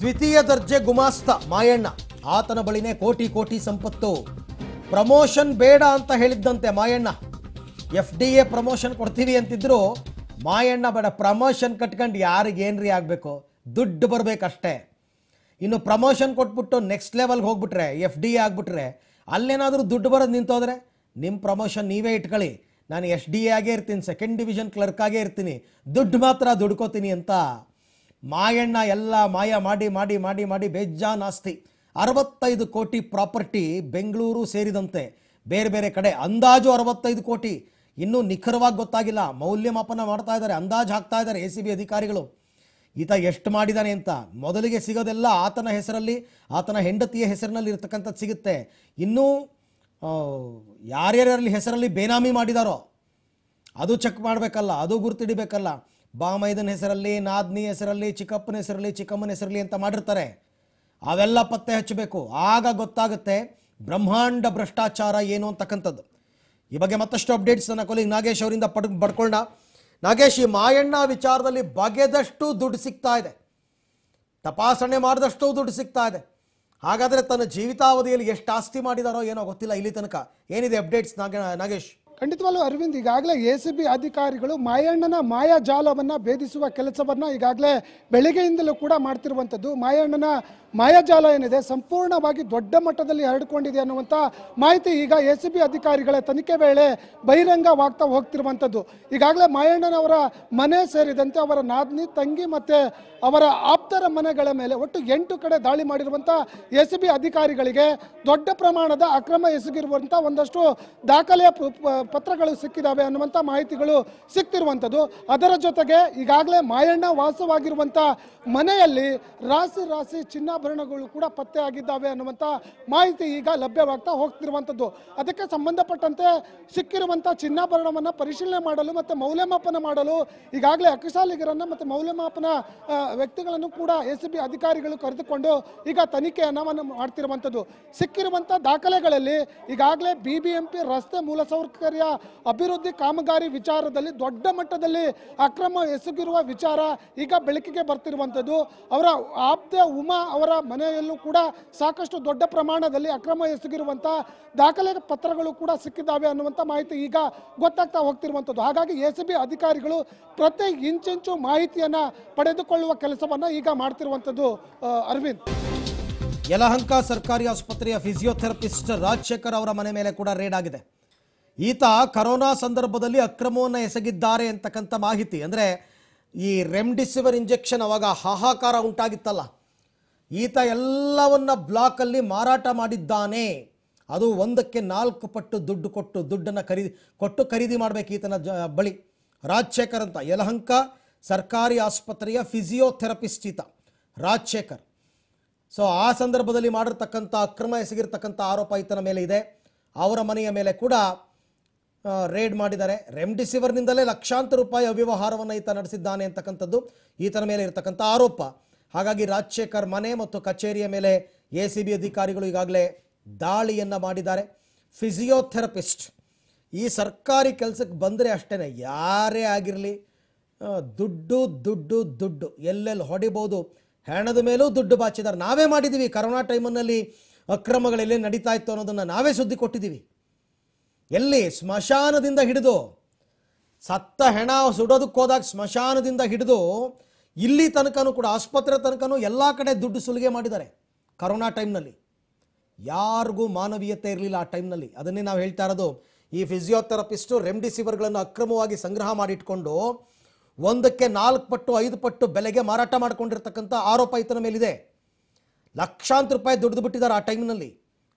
ದ್ವಿತೀಯ ದರ್ಜೆ ಗುಮಾಸ್ತ ಮಾಯಣ್ಣ ಆತನ ಬಳಿನೇ ಕೋಟಿ ಕೋಟಿ ಸಂಪತ್ತು ಪ್ರಮೋಷನ್ ಬೇಡ ಅಂತ ಹೇಳಿದ್ದಂತೆ Mayanna F D A promotion ಕೊಡ್ತೀವಿ ಅಂತಿದ್ರು ಮಾಯಣ್ಣ ಬೇಡ ಪ್ರಮೋಷನ್ ಕಟ್ಕೊಂಡು ಯಾರಿಗೇನ್ರಿ ಆಗಬೇಕು ದುಡ್ಡು ಬರಬೇಕಷ್ಟೇ ಇನ್ನು ಪ್ರಮೋಷನ್ ಕೊಟ್ಬಿಟ್ಟು ನೆಕ್ಸ್ಟ್ ಲೆವೆಲ್ಗೆ ಹೋಗ್ಬಿಟ್ರೆ ಎಫ್ ಡಿ ಎ ಆಗಿಬಿಟ್ರೆ ಅಲ್ಲೇನಾದರೂ ದುಡ್ಡು ಬರೋದು ನಿಂತೋದ್ರೆ ನಿಮ್ಮ ಪ್ರಮೋಷನ್ ನೀವೇ ಇಟ್ಕೊಳ್ಳಿ ನಾನು ಎಸ್ ಡಿ ಎ ಆಗೇ ಇರ್ತೀನಿ ಸೆಕೆಂಡ್ ಡಿವಿಷನ್ ಕ್ಲರ್ಕ್ ಆಗೇ ಇರ್ತೀನಿ ದುಡ್ಡು ಮಾತ್ರ ದುಡ್ಕೋತೀನಿ ಅಂತ ಮಾಯಣ್ಣ ಎಲ್ಲ ಮಾಯ ಮಾಡಿ ಮಾಡಿ ಮಾಡಿ ಮಾಡಿ ಬೇಜಾನ್ ಆಸ್ತಿ ಅರವತ್ತೈದು ಕೋಟಿ ಪ್ರಾಪರ್ಟಿ ಬೆಂಗಳೂರು ಸೇರಿದಂತೆ ಬೇರೆ ಬೇರೆ ಕಡೆ ಅಂದಾಜು ಅರವತ್ತೈದು ಕೋಟಿ ಇನ್ನೂ ನಿಖರವಾಗಿ ಗೊತ್ತಾಗಿಲ್ಲ ಮೌಲ್ಯಮಾಪನ ಮಾಡ್ತಾ ಇದ್ದಾರೆ ಅಂದಾಜು ಹಾಕ್ತಾ ಇದ್ದಾರೆ ಎ ಸಿ ಬಿ ಅಧಿಕಾರಿಗಳು ಈತ ಎಷ್ಟು ಮಾಡಿದ್ದಾನೆ ಅಂತ ಮೊದಲಿಗೆ ಸಿಗೋದೆಲ್ಲ ಆತನ ಹೆಸರಲ್ಲಿ ಆತನ ಹೆಂಡತಿಯ ಹೆಸರಿನಲ್ಲಿ ಇರ್ತಕ್ಕಂಥದ್ದು ಸಿಗುತ್ತೆ ಇನ್ನೂ ಯಾರ್ಯಾರಲ್ಲಿ ಹೆಸರಲ್ಲಿ ಬೇನಾಮಿ ಮಾಡಿದಾರೋ ಅದು ಚೆಕ್ ಮಾಡಬೇಕಲ್ಲ ಅದು ಗುರುತಿಡಬೇಕಲ್ಲ ಬಾಮೈದನ ಹೆಸರಲ್ಲಿ ನಾದ್ನಿ ಹೆಸರಲ್ಲಿ ಚಿಕ್ಕಪ್ಪನ ಹೆಸರಲ್ಲಿ ಚಿಕ್ಕಮ್ಮನ ಹೆಸರಲ್ಲಿ ಅಂತ ಮಾಡಿರ್ತಾರೆ ಅವೆಲ್ಲ ಪತ್ತೆ ಹಚ್ಚಬೇಕು ಆಗ ಗೊತ್ತಾಗುತ್ತೆ ಬ್ರಹ್ಮಾಂಡ ಭ್ರಷ್ಟಾಚಾರ ಏನು ಅಂತಕ್ಕಂಥದ್ದು ಈ ಬಗ್ಗೆ ಮತ್ತಷ್ಟು ಅಪ್ಡೇಟ್ಸ್ ನನ್ನ ಕೊಲೀಗ್ ನಾಗೇಶ್ ಅವರಿಂದ ಪಡ್ ಪಡ್ಕೊಂಡ ನಾಗೇಶ್ ಈ ಮಾಯಣ್ಣ ವಿಚಾರದಲ್ಲಿ ಬಗೆದಷ್ಟು ದುಡ್ಡು ಸಿಗ್ತಾ ಇದೆ ತಪಾಸಣೆ ಮಾಡಿದಷ್ಟು ದುಡ್ಡು ಸಿಗ್ತಾ ಇದೆ ಹಾಗಾದರೆ ತನ್ನ ಜೀವಿತಾವಧಿಯಲ್ಲಿ ಎಷ್ಟು ಆಸ್ತಿ ಮಾಡಿದಾರೋ ಏನೋ ಗೊತ್ತಿಲ್ಲ ಇಲ್ಲಿ ತನಕ ಏನಿದೆ ಅಪ್ಡೇಟ್ಸ್ ನಾಗ ನಾಗೇಶ್ ಖಂಡಿತವಾಗ್ಲೂ ಅರವಿಂದ್ ಈಗಾಗಲೇ ಎ ಸಿ ಬಿ ಅಧಿಕಾರಿಗಳು ಮಾಯಣ್ಣನ ಮಾಯಾಜಾಲವನ್ನು ಭೇದಿಸುವ ಕೆಲಸವನ್ನು ಈಗಾಗಲೇ ಬೆಳಗ್ಗೆಯಿಂದಲೂ ಕೂಡ ಮಾಡ್ತಿರುವಂಥದ್ದು ಮಾಯಣ್ಣನ ಮಾಯಾಜಾಲ ಏನಿದೆ ಸಂಪೂರ್ಣವಾಗಿ ದೊಡ್ಡ ಮಟ್ಟದಲ್ಲಿ ಹರಡಿಕೊಂಡಿದೆ ಅನ್ನುವಂಥ ಮಾಹಿತಿ ಈಗ ಎ ಸಿ ಬಿ ಅಧಿಕಾರಿಗಳ ತನಿಖೆ ವೇಳೆ ಬಹಿರಂಗವಾಗ್ತಾ ಹೋಗ್ತಿರುವಂಥದ್ದು ಈಗಾಗಲೇ ಮಾಯಣ್ಣನವರ ಮನೆ ಸೇರಿದಂತೆ ಅವರ ನಾದಿನಿ ತಂಗಿ ಮತ್ತು ಅವರ ಆಪ್ತರ ಮನೆಗಳ ಮೇಲೆ ಒಟ್ಟು ಎಂಟು ಕಡೆ ದಾಳಿ ಮಾಡಿರುವಂಥ ಎ ಸಿ ಬಿ ಅಧಿಕಾರಿಗಳಿಗೆ ದೊಡ್ಡ ಪ್ರಮಾಣದ ಅಕ್ರಮ ಎಸಗಿರುವಂಥ ಒಂದಷ್ಟು ದಾಖಲೆಯ ಪತ್ರಗಳು ಸಿಕ್ಕಿದ್ದಾವೆ ಅನ್ನುವಂಥ ಮಾಹಿತಿಗಳು ಸಿಕ್ತಿರುವಂಥದ್ದು ಅದರ ಜೊತೆಗೆ ಈಗಾಗಲೇ ಮಾಯಣ್ಣ ವಾಸವಾಗಿರುವಂಥ ಮನೆಯಲ್ಲಿ ರಾಸಿ ರಾಸಿ ಚಿನ್ನ ಆಭರಣಗಳು ಕೂಡ ಪತ್ತೆ ಆಗಿದ್ದಾವೆ ಅನ್ನುವಂತ ಮಾಹಿತಿ ಈಗ ಲಭ್ಯವಾಗ್ತಾ ಹೋಗ್ತಿರುವಂಥದ್ದು ಅದಕ್ಕೆ ಸಂಬಂಧಪಟ್ಟಂತೆ ಸಿಕ್ಕಿರುವಂತಹ ಚಿನ್ನಾಭರಣವನ್ನು ಪರಿಶೀಲನೆ ಮಾಡಲು ಮತ್ತು ಮೌಲ್ಯಮಾಪನ ಮಾಡಲು ಈಗಾಗಲೇ ಅಕ್ಕಸಾಲಿಗರನ್ನು ಮತ್ತು ಮೌಲ್ಯಮಾಪನ ವ್ಯಕ್ತಿಗಳನ್ನು ಕೂಡ ಎಸ್ ಬಿ ಅಧಿಕಾರಿಗಳು ಕರೆದುಕೊಂಡು ಈಗ ತನಿಖೆಯನ್ನು ಮಾಡ್ತಿರುವಂಥದ್ದು ಸಿಕ್ಕಿರುವಂತಹ ದಾಖಲೆಗಳಲ್ಲಿ ಈಗಾಗಲೇ ಬಿಬಿಎಂಪಿ ರಸ್ತೆ ಮೂಲಸೌಕರ್ಯ ಅಭಿವೃದ್ಧಿ ಕಾಮಗಾರಿ ವಿಚಾರದಲ್ಲಿ ದೊಡ್ಡ ಮಟ್ಟದಲ್ಲಿ ಅಕ್ರಮ ಎಸಗಿರುವ ವಿಚಾರ ಈಗ ಬೆಳಕಿಗೆ ಬರ್ತಿರುವಂಥದ್ದು ಅವರ ಆಪ್ತ ಉಮಾ ಅವರ ಅವರ ಮನೆಯಲ್ಲೂ ಕೂಡ ಸಾಕಷ್ಟು ದೊಡ್ಡ ಪ್ರಮಾಣದಲ್ಲಿ ಅಕ್ರಮ ಎಸಗಿರುವಂತಹ ದಾಖಲೆ ಪತ್ರಗಳು ಕೂಡ ಸಿಕ್ಕಿದ್ದಾವೆ ಅನ್ನುವಂಥ ಮಾಹಿತಿ ಈಗ ಗೊತ್ತಾಗ್ತಾ ಹೋಗ್ತಿರುವಂಥದ್ದು ಹಾಗಾಗಿ ಎ ಸಿ ಬಿ ಅಧಿಕಾರಿಗಳು ಪ್ರತಿ ಇಂಚಿಂಚು ಮಾಹಿತಿಯನ್ನು ಪಡೆದುಕೊಳ್ಳುವ ಕೆಲಸವನ್ನು ಈಗ ಮಾಡ್ತಿರುವಂಥದ್ದು ಅರವಿಂದ್ ಯಲಹಂಕ ಸರ್ಕಾರಿ ಆಸ್ಪತ್ರೆಯ ಫಿಸಿಯೋಥೆರಪಿಸ್ಟ್ ರಾಜಶೇಖರ್ ಅವರ ಮನೆ ಮೇಲೆ ಕೂಡ ರೇಡ್ ಆಗಿದೆ ಈತ ಕರೋನಾ ಸಂದರ್ಭದಲ್ಲಿ ಅಕ್ರಮವನ್ನು ಎಸಗಿದ್ದಾರೆ ಅಂತಕ್ಕಂಥ ಮಾಹಿತಿ ಅಂದರೆ ಈ ರೆಮ್ಡಿಸಿವಿರ್ ಇಂಜೆಕ್ಷನ್ ಅವಾಗ ಹಾಹಾಕಾರ ಉಂಟಾಗಿತ್ತಲ್ಲ ಈತ ಎಲ್ಲವನ್ನ ಬ್ಲಾಕಲ್ಲಿ ಮಾರಾಟ ಮಾಡಿದ್ದಾನೆ ಅದು ಒಂದಕ್ಕೆ ನಾಲ್ಕು ಪಟ್ಟು ದುಡ್ಡು ಕೊಟ್ಟು ದುಡ್ಡನ್ನು ಖರೀದಿ ಕೊಟ್ಟು ಖರೀದಿ ಮಾಡಬೇಕು ಈತನ ಜ ಬಳಿ ರಾಜಶೇಖರ್ ಅಂತ ಯಲಹಂಕ ಸರ್ಕಾರಿ ಆಸ್ಪತ್ರೆಯ ಫಿಸಿಯೋಥೆರಪಿಸ್ಟ್ ಈತ ರಾಜಶೇಖರ್ ಸೊ ಆ ಸಂದರ್ಭದಲ್ಲಿ ಮಾಡಿರ್ತಕ್ಕಂಥ ಅಕ್ರಮ ಎಸಗಿರ್ತಕ್ಕಂಥ ಆರೋಪ ಈತನ ಮೇಲೆ ಇದೆ ಅವರ ಮನೆಯ ಮೇಲೆ ಕೂಡ ರೇಡ್ ಮಾಡಿದ್ದಾರೆ ರೆಮ್ಡಿಸಿವರ್ನಿಂದಲೇ ಲಕ್ಷಾಂತರ ರೂಪಾಯಿ ಅವ್ಯವಹಾರವನ್ನು ಈತ ನಡೆಸಿದ್ದಾನೆ ಅಂತಕ್ಕಂಥದ್ದು ಈತನ ಮೇಲೆ ಇರತಕ್ಕಂಥ ಆರೋಪ ಹಾಗಾಗಿ ರಾಜಶೇಖರ್ ಮನೆ ಮತ್ತು ಕಚೇರಿಯ ಮೇಲೆ ಎ ಸಿ ಬಿ ಅಧಿಕಾರಿಗಳು ಈಗಾಗಲೇ ದಾಳಿಯನ್ನು ಮಾಡಿದ್ದಾರೆ ಫಿಸಿಯೋಥೆರಪಿಸ್ಟ್ ಈ ಸರ್ಕಾರಿ ಕೆಲಸಕ್ಕೆ ಬಂದರೆ ಅಷ್ಟೇ ಯಾರೇ ಆಗಿರಲಿ ದುಡ್ಡು ದುಡ್ಡು ದುಡ್ಡು ಎಲ್ಲೆಲ್ಲಿ ಹೊಡಿಬೋದು ಹೆಣದ ಮೇಲೂ ದುಡ್ಡು ಬಾಚಿದ್ದಾರೆ ನಾವೇ ಮಾಡಿದ್ದೀವಿ ಕರೋನಾ ಟೈಮಲ್ಲಿ ಅಕ್ರಮಗಳೆಲ್ಲ ನಡೀತಾ ಇತ್ತು ಅನ್ನೋದನ್ನು ನಾವೇ ಸುದ್ದಿ ಕೊಟ್ಟಿದ್ದೀವಿ ಎಲ್ಲಿ ಸ್ಮಶಾನದಿಂದ ಹಿಡಿದು ಸತ್ತ ಹೆಣ ಸುಡೋದಕ್ಕೆ ಹೋದಾಗ ಸ್ಮಶಾನದಿಂದ ಹಿಡಿದು ಇಲ್ಲಿ ತನಕನೂ ಕೂಡ ಆಸ್ಪತ್ರೆ ತನಕನೂ ಎಲ್ಲ ಕಡೆ ದುಡ್ಡು ಸುಲಿಗೆ ಮಾಡಿದ್ದಾರೆ ಕರೋನಾ ಟೈಮ್ನಲ್ಲಿ ಯಾರಿಗೂ ಮಾನವೀಯತೆ ಇರಲಿಲ್ಲ ಆ ಟೈಮ್ನಲ್ಲಿ ಅದನ್ನೇ ನಾವು ಹೇಳ್ತಾ ಇರೋದು ಈ ಫಿಸಿಯೋಥೆರಪಿಸ್ಟು ರೆಮ್ಡಿಸಿವಿರ್ಗಳನ್ನು ಅಕ್ರಮವಾಗಿ ಸಂಗ್ರಹ ಮಾಡಿಟ್ಕೊಂಡು ಒಂದಕ್ಕೆ ನಾಲ್ಕು ಪಟ್ಟು ಐದು ಪಟ್ಟು ಬೆಲೆಗೆ ಮಾರಾಟ ಮಾಡಿಕೊಂಡಿರ್ತಕ್ಕಂಥ ಆರೋಪ ಈತನ ಮೇಲಿದೆ ಲಕ್ಷಾಂತರ ರೂಪಾಯಿ ದುಡ್ದು ಬಿಟ್ಟಿದ್ದಾರೆ ಆ ಟೈಮ್ನಲ್ಲಿ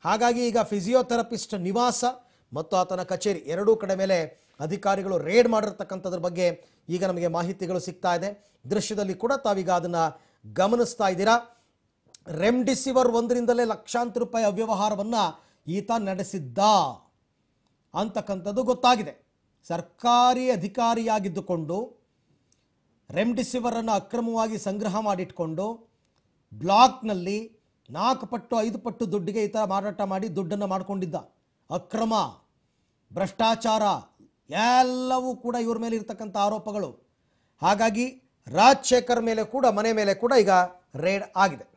ಹಾಗಾಗಿ ಈಗ ಫಿಸಿಯೋಥೆರಪಿಸ್ಟ್ ನಿವಾಸ ಮತ್ತು ಆತನ ಕಚೇರಿ ಎರಡೂ ಕಡೆ ಮೇಲೆ ಅಧಿಕಾರಿಗಳು ರೇಡ್ ಮಾಡಿರ್ತಕ್ಕಂಥದ್ರ ಬಗ್ಗೆ ಈಗ ನಮಗೆ ಮಾಹಿತಿಗಳು ಸಿಗ್ತಾ ಇದೆ ದೃಶ್ಯದಲ್ಲಿ ಕೂಡ ತಾವೀಗ ಅದನ್ನು ಗಮನಿಸ್ತಾ ಇದ್ದೀರಾ ರೆಮ್ಡಿಸಿವರ್ ಒಂದರಿಂದಲೇ ಲಕ್ಷಾಂತರ ರೂಪಾಯಿ ಅವ್ಯವಹಾರವನ್ನು ಈತ ನಡೆಸಿದ್ದ ಅಂತಕ್ಕಂಥದ್ದು ಗೊತ್ತಾಗಿದೆ ಸರ್ಕಾರಿ ಅಧಿಕಾರಿಯಾಗಿದ್ದುಕೊಂಡು ರೆಮ್ಡಿಸಿವರನ್ನು ಅಕ್ರಮವಾಗಿ ಸಂಗ್ರಹ ಮಾಡಿಟ್ಕೊಂಡು ಬ್ಲಾಕ್ನಲ್ಲಿ ನಾಲ್ಕು ಪಟ್ಟು ಐದು ಪಟ್ಟು ದುಡ್ಡಿಗೆ ಈ ಥರ ಮಾರಾಟ ಮಾಡಿ ದುಡ್ಡನ್ನು ಮಾಡಿಕೊಂಡಿದ್ದ ಅಕ್ರಮ ಭ್ರಷ್ಟಾಚಾರ ಎಲ್ಲವೂ ಕೂಡ ಇವ್ರ ಮೇಲೆ ಇರತಕ್ಕಂಥ ಆರೋಪಗಳು ಹಾಗಾಗಿ ರಾಜಶೇಖರ್ ಮೇಲೆ ಕೂಡ ಮನೆ ಮೇಲೆ ಕೂಡ ಈಗ ರೇಡ್ ಆಗಿದೆ